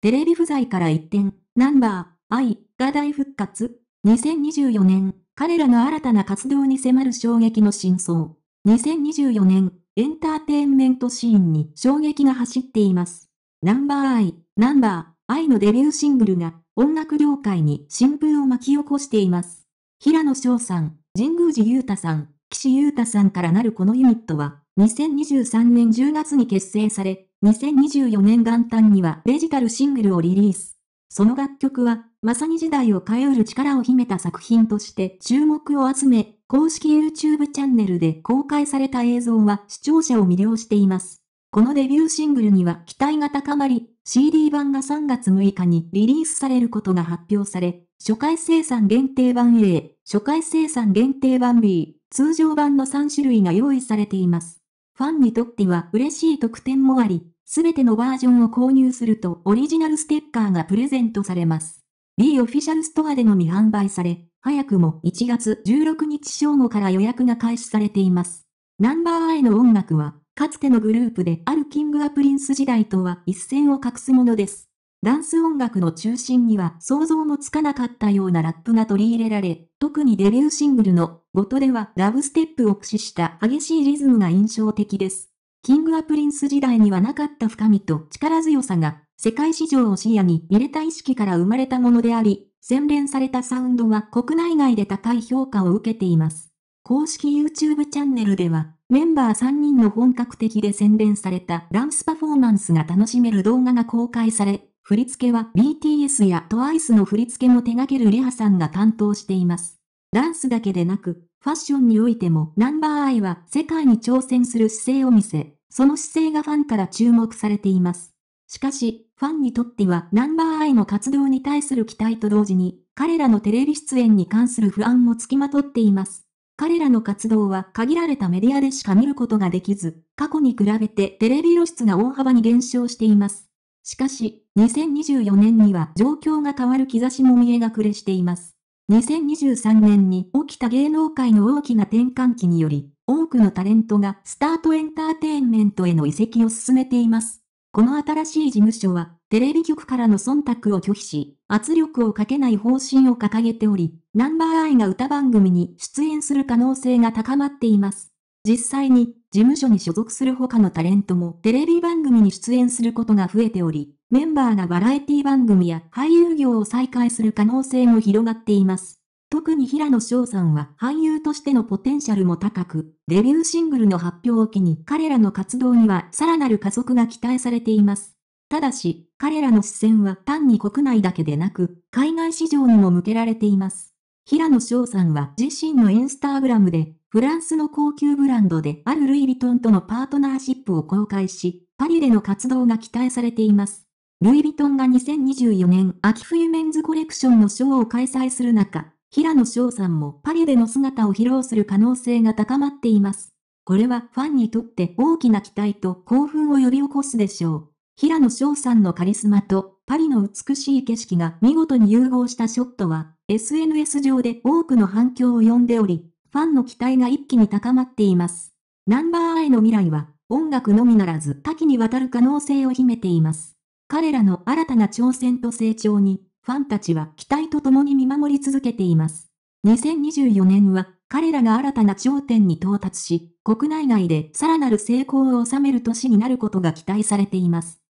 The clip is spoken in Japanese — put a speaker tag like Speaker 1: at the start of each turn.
Speaker 1: テレビ不在から一転、ナンバー、愛、が大復活。2024年、彼らの新たな活動に迫る衝撃の真相。2024年、エンターテインメントシーンに衝撃が走っています。ナンバーアイ、ナンバー、アイのデビューシングルが音楽業界に新風を巻き起こしています。平野翔さん、神宮寺裕太さん、岸優太さんからなるこのユニットは、2023年10月に結成され、2024年元旦にはデジタルシングルをリリース。その楽曲は、まさに時代を変えうる力を秘めた作品として注目を集め、公式 YouTube チャンネルで公開された映像は視聴者を魅了しています。このデビューシングルには期待が高まり、CD 版が3月6日にリリースされることが発表され、初回生産限定版 A、初回生産限定版 B、通常版の3種類が用意されています。ファンにとっては嬉しい特典もあり、すべてのバージョンを購入するとオリジナルステッカーがプレゼントされます。B オフィシャルストアでのみ販売され、早くも1月16日正午から予約が開始されています。ナンバーイの音楽は、かつてのグループであるキングアプリンス時代とは一線を画すものです。ダンス音楽の中心には想像もつかなかったようなラップが取り入れられ、特にデビューシングルのボトではラブステップを駆使した激しいリズムが印象的です。キングアプリンス時代にはなかった深みと力強さが、世界市場を視野に入れた意識から生まれたものであり、洗練されたサウンドは国内外で高い評価を受けています。公式 YouTube チャンネルでは、メンバー3人の本格的で洗練されたダンスパフォーマンスが楽しめる動画が公開され、振り付けは BTS や TWICE の振り付けも手掛けるリハさんが担当しています。ダンスだけでなく、ファッションにおいてもナンバーアイは世界に挑戦する姿勢を見せ、その姿勢がファンから注目されています。しかし、ファンにとってはナンバーアイの活動に対する期待と同時に、彼らのテレビ出演に関する不安もつきまとっています。彼らの活動は限られたメディアでしか見ることができず、過去に比べてテレビ露出が大幅に減少しています。しかし、2024年には状況が変わる兆しも見え隠れしています。2023年に起きた芸能界の大きな転換期により、多くのタレントがスタートエンターテインメントへの移籍を進めています。この新しい事務所は、テレビ局からの忖度を拒否し、圧力をかけない方針を掲げており、ナンバーアイが歌番組に出演する可能性が高まっています。実際に事務所に所属する他のタレントもテレビ番組に出演することが増えており、メンバーがバラエティ番組や俳優業を再開する可能性も広がっています。特に平野翔さんは俳優としてのポテンシャルも高く、デビューシングルの発表を機に彼らの活動にはさらなる加速が期待されています。ただし、彼らの視線は単に国内だけでなく、海外市場にも向けられています。平野翔さんは自身のインスタグラムでフランスの高級ブランドであるルイ・ヴィトンとのパートナーシップを公開し、パリでの活動が期待されています。ルイ・ヴィトンが2024年秋冬メンズコレクションのショーを開催する中、平野翔さんもパリでの姿を披露する可能性が高まっています。これはファンにとって大きな期待と興奮を呼び起こすでしょう。平野翔さんのカリスマとパリの美しい景色が見事に融合したショットは SNS 上で多くの反響を呼んでおり、ファンの期待が一気に高まっています。ナンバーイの未来は、音楽のみならず多岐にわたる可能性を秘めています。彼らの新たな挑戦と成長に、ファンたちは期待と共に見守り続けています。2024年は、彼らが新たな頂点に到達し、国内外でさらなる成功を収める年になることが期待されています。